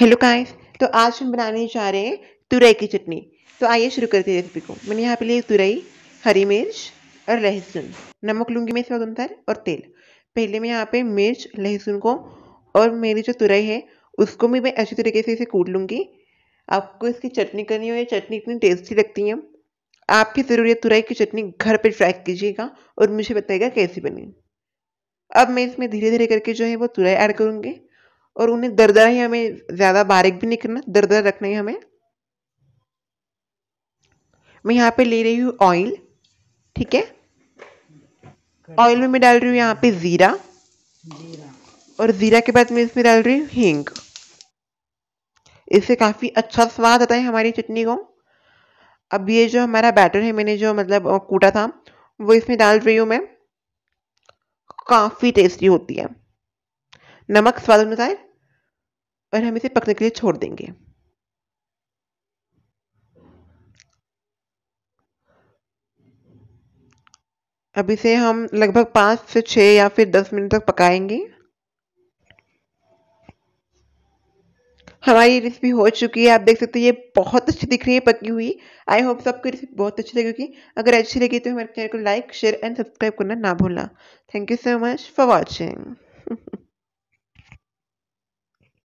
hello guys तो आज हम बनाने जा रहे हैं तुरई की चटनी तो आइए शुरू करते हैं रेसिपी को मैंने यहाँ पे लिए तुरई हरी मिर्च और लहसुन नमक लूँगी मैं स्वाद अनुसार और तेल पहले मैं यहाँ पे मिर्च लहसुन को और मेरी जो तुरई है उसको भी मैं अच्छी तरीके से इसे कूट लूँगी आपको इसकी चटनी करनी हो ये चटनी इतनी टेस्टी लगती है आप भी ज़रूर ये तुरई की चटनी घर पर ट्राई कीजिएगा और मुझे बताइएगा कैसी बनी अब मैं इसमें धीरे धीरे करके जो है वो तुरई ऐड करूँगी और उन्हें दरदरा ही हमें ज़्यादा बारीक भी नहीं करना दरदरा रखना ही हमें मैं यहाँ पे ले रही हूँ ऑयल ठीक है ऑयल में मैं डाल रही हूँ यहाँ पे ज़ीरा और ज़ीरा के बाद मैं इसमें डाल रही हूँ हींग इससे काफ़ी अच्छा स्वाद आता है हमारी चटनी को अब ये जो हमारा बैटर है मैंने जो मतलब कूटा था वो इसमें डाल रही हूँ मैं काफ़ी टेस्टी होती है नमक स्वाद अनुसार और हम इसे पकने के लिए छोड़ देंगे अब इसे हम लगभग पांच से छह या फिर दस मिनट तक पकाएंगे हमारी रेसिपी हो चुकी है आप देख सकते हैं ये बहुत अच्छी दिख रही है पकी हुई आई होप सबको रेसिपी बहुत अच्छी लगी क्योंकि अगर अच्छी लगी तो हमारे चैनल को लाइक शेयर एंड सब्सक्राइब करना ना भूलना thank you so much for watching